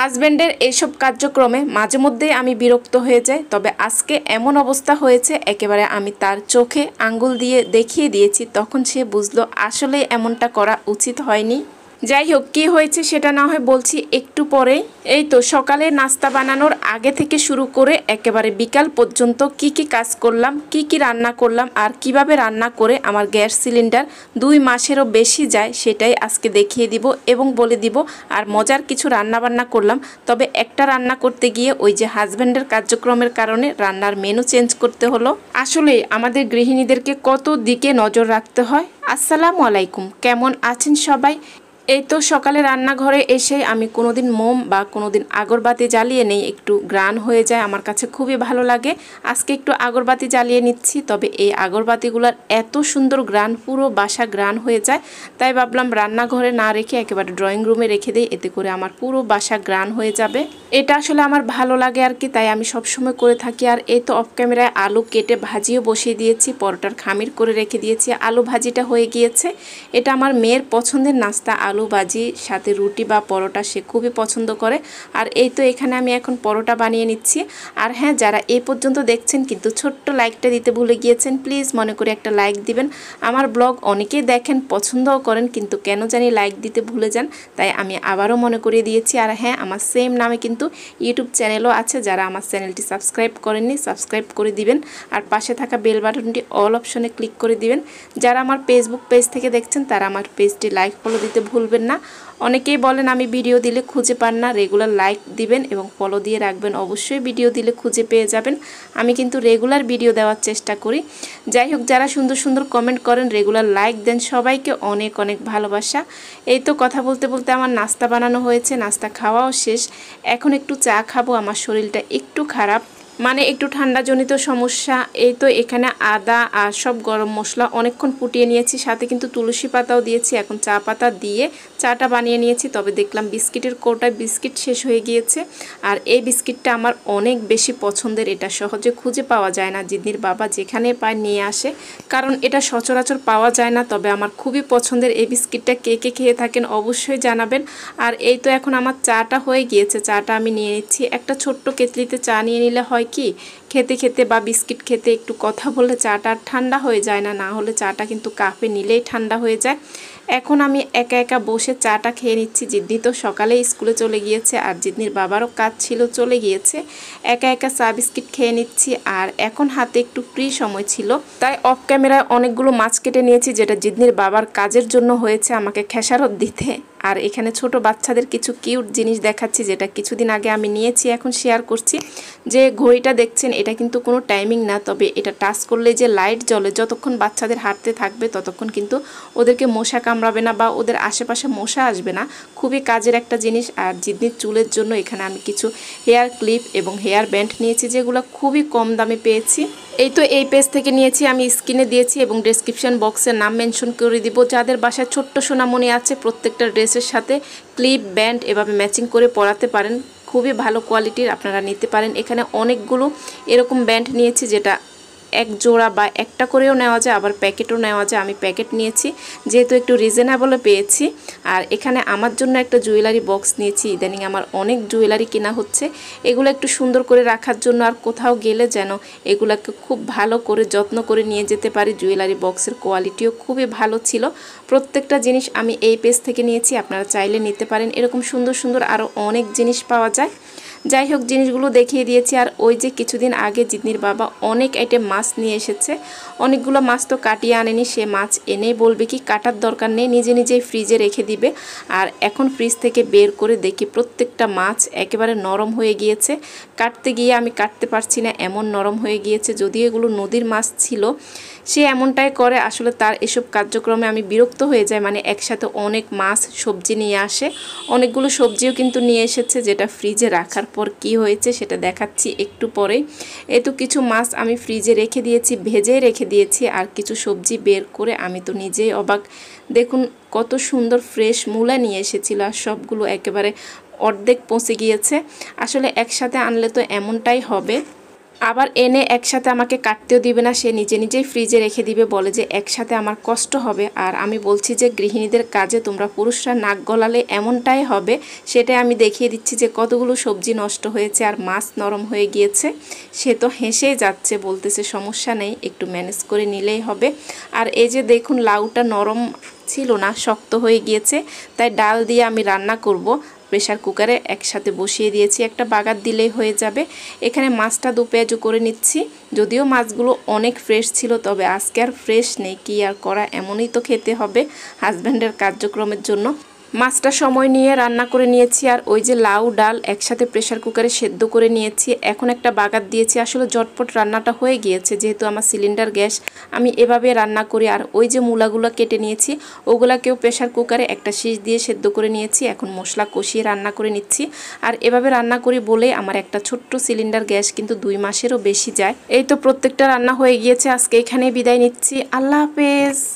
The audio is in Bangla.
হাজব্যান্ডের এইসব কার্যক্রমে মাঝে মধ্যেই আমি বিরক্ত হয়ে যাই তবে আজকে এমন অবস্থা হয়েছে একেবারে আমি তার চোখে আঙ্গুল দিয়ে দেখিয়ে দিয়েছি তখন সে বুঝলো আসলে এমনটা করা উচিত হয়নি যাই হোক কী হয়েছে সেটা না হয় বলছি একটু পরে এই তো সকালে নাস্তা বানানোর আগে থেকে শুরু করে একেবারে বিকাল পর্যন্ত কি কি কাজ করলাম কি কি রান্না করলাম আর কিভাবে রান্না করে আমার গ্যাস সিলিন্ডার দুই মাসেরও বেশি যায় সেটাই আজকে দেখিয়ে দিব এবং বলে দিব আর মজার কিছু রান্না বান্না করলাম তবে একটা রান্না করতে গিয়ে ওই যে হাজব্যান্ডের কার্যক্রমের কারণে রান্নার মেনু চেঞ্জ করতে হলো আসলে আমাদের গৃহিণীদেরকে কত দিকে নজর রাখতে হয় আসসালামু আলাইকুম কেমন আছেন সবাই এই তো সকালে রান্নাঘরে এসে আমি কোনোদিন মোম বা কোনোদিন আগরবাতি জ্বালিয়ে নেই একটু গ্রান হয়ে যায় আমার কাছে খুবই ভালো লাগে আজকে একটু আগরবাতি জ্বালিয়ে নিচ্ছি তবে এই আগরবাতিগুলোর এত সুন্দর গ্রান পুরো বাসা গ্রান হয়ে যায় তাই ভাবলাম রান্নাঘরে না রেখে একেবারে ড্রয়িং রুমে রেখে দিই এতে করে আমার পুরো বাসা গ্রান হয়ে যাবে এটা আসলে আমার ভালো লাগে আর কি তাই আমি সবসময় করে থাকি আর এই তো অফ ক্যামেরায় আলু কেটে ভাজিও বসিয়ে দিয়েছি পরোটার খামির করে রেখে দিয়েছি আলু ভাজিটা হয়ে গিয়েছে এটা আমার মেয়ের পছন্দের নাস্তা আলু আলু ভাজি সাথে রুটি বা পরোটা সে খুবই পছন্দ করে আর এই তো এখানে আমি এখন পরোটা বানিয়ে নিচ্ছি আর হ্যাঁ যারা এ পর্যন্ত দেখছেন কিন্তু ছোট্ট লাইকটা দিতে ভুলে গিয়েছেন প্লিজ মনে করে একটা লাইক দিবেন আমার ব্লগ অনেকেই দেখেন পছন্দও করেন কিন্তু কেন জানি লাইক দিতে ভুলে যান তাই আমি আবারও মনে করিয়ে দিয়েছি আর হ্যাঁ আমার সেম নামে কিন্তু ইউটিউব চ্যানেলও আছে যারা আমার চ্যানেলটি সাবস্ক্রাইব করেননি সাবস্ক্রাইব করে দিবেন আর পাশে থাকা বেল বাটনটি অল অপশনে ক্লিক করে দিবেন যারা আমার ফেসবুক পেজ থেকে দেখছেন তারা আমার পেজটি লাইক ফলো দিতে ভুল ভুলবেন না অনেকেই বলেন আমি ভিডিও দিলে খুঁজে পান না রেগুলার লাইক দিবেন এবং ফলো দিয়ে রাখবেন অবশ্যই ভিডিও দিলে খুঁজে পেয়ে যাবেন আমি কিন্তু রেগুলার ভিডিও দেওয়ার চেষ্টা করি যাই হোক যারা সুন্দর সুন্দর কমেন্ট করেন রেগুলার লাইক দেন সবাইকে অনেক অনেক ভালোবাসা এই তো কথা বলতে বলতে আমার নাস্তা বানানো হয়েছে নাস্তা খাওয়াও শেষ এখন একটু চা খাবো আমার শরীরটা একটু খারাপ মানে একটু ঠান্ডাজনিত সমস্যা এই তো এখানে আদা আর সব গরম মশলা অনেকক্ষণ ফুটিয়ে নিয়েছি সাথে কিন্তু তুলসী পাতাও দিয়েছি এখন চা পাতা দিয়ে চাটা বানিয়ে নিয়েছি তবে দেখলাম বিস্কিটের কোটায় বিস্কিট শেষ হয়ে গিয়েছে আর এই বিস্কিটটা আমার অনেক বেশি পছন্দের এটা সহজে খুঁজে পাওয়া যায় না জিদির বাবা যেখানে পায় নিয়ে আসে কারণ এটা সচরাচর পাওয়া যায় না তবে আমার খুবই পছন্দের এই বিস্কিটটা কে কে খেয়ে থাকেন অবশ্যই জানাবেন আর এই তো এখন আমার চাটা হয়ে গিয়েছে চাটা আমি নিয়ে নিচ্ছি একটা ছোট্ট কেতলিতে চা নিয়ে নিলে হয় কি খেতে খেতে বা বিস্কিট খেতে একটু কথা বলে চাটা ঠান্ডা হয়ে যায় না না হলে চাটা কিন্তু কাপে নিলেই ঠান্ডা হয়ে যায় এখন আমি একা একা বসে চাটা খেয়ে নিচ্ছি জিদ্দি তো সকালে স্কুলে চলে গিয়েছে আর জিদ্দির বাবারও কাজ ছিল চলে গিয়েছে একা একা চা বিস্কিট খেয়ে নিচ্ছি আর এখন হাতে একটু ফ্রি সময় ছিল তাই অফ ক্যামেরায় অনেকগুলো মাছ কেটে নিয়েছি যেটা জিদ্দির বাবার কাজের জন্য হয়েছে আমাকে খেসারত দিতে আর এখানে ছোট বাচ্চাদের কিছু কিউট জিনিস দেখাচ্ছি যেটা কিছুদিন আগে আমি নিয়েছি এখন শেয়ার করছি যে ঘড়িটা দেখছেন এটা কিন্তু কোনো টাইমিং না তবে এটা টাচ করলে যে লাইট জ্বলে যতক্ষণ বাচ্চাদের হাঁটতে থাকবে ততক্ষণ কিন্তু ওদেরকে মশা কামড়াবে না বা ওদের আশেপাশে মশা আসবে না খুবই কাজের একটা জিনিস আর জিদনির চুলের জন্য এখানে আমি কিছু হেয়ার ক্লিপ এবং হেয়ার ব্যান্ড নিয়েছি যেগুলো খুবই কম দামে পেয়েছি এই তো এই পেজ থেকে নিয়েছি আমি স্ক্রিনে দিয়েছি এবং ডেসক্রিপশান বক্সে নাম মেনশন করে দিব যাদের বাসায় ছোট্ট সোনামণি আছে প্রত্যেকটা ড্রেসের সাথে ক্লিপ ব্যান্ড এভাবে ম্যাচিং করে পরাতে পারেন খুবই ভালো কোয়ালিটির আপনারা নিতে পারেন এখানে অনেকগুলো এরকম ব্যান্ড নিয়েছি যেটা এক জোড়া বা একটা করেও নেওয়া যায় আবার প্যাকেটও নেওয়া যায় আমি প্যাকেট নিয়েছি যেহেতু একটু রিজনেবলও পেয়েছি আর এখানে আমার জন্য একটা জুয়েলারি বক্স নিয়েছি ইদানিং আমার অনেক জুয়েলারি কেনা হচ্ছে এগুলো একটু সুন্দর করে রাখার জন্য আর কোথাও গেলে যেন এগুলোকে খুব ভালো করে যত্ন করে নিয়ে যেতে পারি জুয়েলারি বক্সের কোয়ালিটিও খুবই ভালো ছিল প্রত্যেকটা জিনিস আমি এই পেজ থেকে নিয়েছি আপনারা চাইলে নিতে পারেন এরকম সুন্দর সুন্দর আরও অনেক জিনিস পাওয়া যায় যাই হোক জিনিসগুলো দেখিয়ে দিয়েছি আর ওই যে কিছুদিন আগে জিতনির বাবা অনেক আইটেম মাছ নিয়ে এসেছে অনেকগুলো মাছ তো কাটিয়ে আনেনি সে মাছ এনে বলবে কি কাটার দরকার নেই নিজে নিজেই ফ্রিজে রেখে দিবে আর এখন ফ্রিজ থেকে বের করে দেখি প্রত্যেকটা মাছ একেবারে নরম হয়ে গিয়েছে কাটতে গিয়ে আমি কাটতে পারছি না এমন নরম হয়ে গিয়েছে যদি এগুলো নদীর মাছ ছিল সে এমনটাই করে আসলে তার এসব কার্যক্রমে আমি বিরক্ত হয়ে যাই মানে একসাথে অনেক মাছ সবজি নিয়ে আসে অনেকগুলো সবজিও কিন্তু নিয়ে এসেছে যেটা ফ্রিজে রাখার তারপর কি হয়েছে সেটা দেখাচ্ছি একটু পরে এ তো কিছু মাছ আমি ফ্রিজে রেখে দিয়েছি ভেজে রেখে দিয়েছি আর কিছু সবজি বের করে আমি তো নিজেই অবাক দেখুন কত সুন্দর ফ্রেশ মূলা নিয়ে এসেছিল আর সবগুলো একেবারে অর্ধেক পচে গিয়েছে আসলে একসাথে আনলে তো এমনটাই হবে আবার এনে একসাথে আমাকে কাটতেও দিবে না সে নিজে নিজেই ফ্রিজে রেখে দিবে বলে যে একসাথে আমার কষ্ট হবে আর আমি বলছি যে গৃহিণীদের কাজে তোমরা পুরুষরা নাক গলালে এমনটাই হবে সেটাই আমি দেখিয়ে দিচ্ছি যে কতগুলো সবজি নষ্ট হয়েছে আর মাছ নরম হয়ে গিয়েছে সে তো হেসেই যাচ্ছে বলতেছে সমস্যা নেই একটু ম্যানেজ করে নিলেই হবে আর এই যে দেখুন লাউটা নরম ছিল না শক্ত হয়ে গিয়েছে তাই ডাল দিয়ে আমি রান্না করব প্রেশার কুকারে একসাথে বসিয়ে দিয়েছি একটা বাগার দিলেই হয়ে যাবে এখানে মাছটা দু পেঁয়াজও করে নিচ্ছি যদিও মাছগুলো অনেক ফ্রেশ ছিল তবে আজকে আর ফ্রেশ নেই কি আর করা এমনই তো খেতে হবে হাজব্যান্ডের কার্যক্রমের জন্য মাছটা সময় নিয়ে রান্না করে নিয়েছি আর ওই যে লাউ ডাল একসাথে প্রেশার কুকারে সেদ্ধ করে নিয়েছি এখন একটা বাগাত দিয়েছি আসলে জটপট রান্নাটা হয়ে গিয়েছে যেহেতু আমার সিলিন্ডার গ্যাস আমি এভাবে রান্না করি আর ওই যে মূলাগুলো কেটে নিয়েছি ওগুলাকেও প্রেশার কুকারে একটা শীষ দিয়ে সেদ্ধ করে নিয়েছি এখন মশলা কষিয়ে রান্না করে নিচ্ছি আর এভাবে রান্না করি বলে আমার একটা ছোট্ট সিলিন্ডার গ্যাস কিন্তু দুই মাসেরও বেশি যায় এই তো প্রত্যেকটা রান্না হয়ে গিয়েছে আজকে এখানেই বিদায় নিচ্ছি আল্লাহ হাফেজ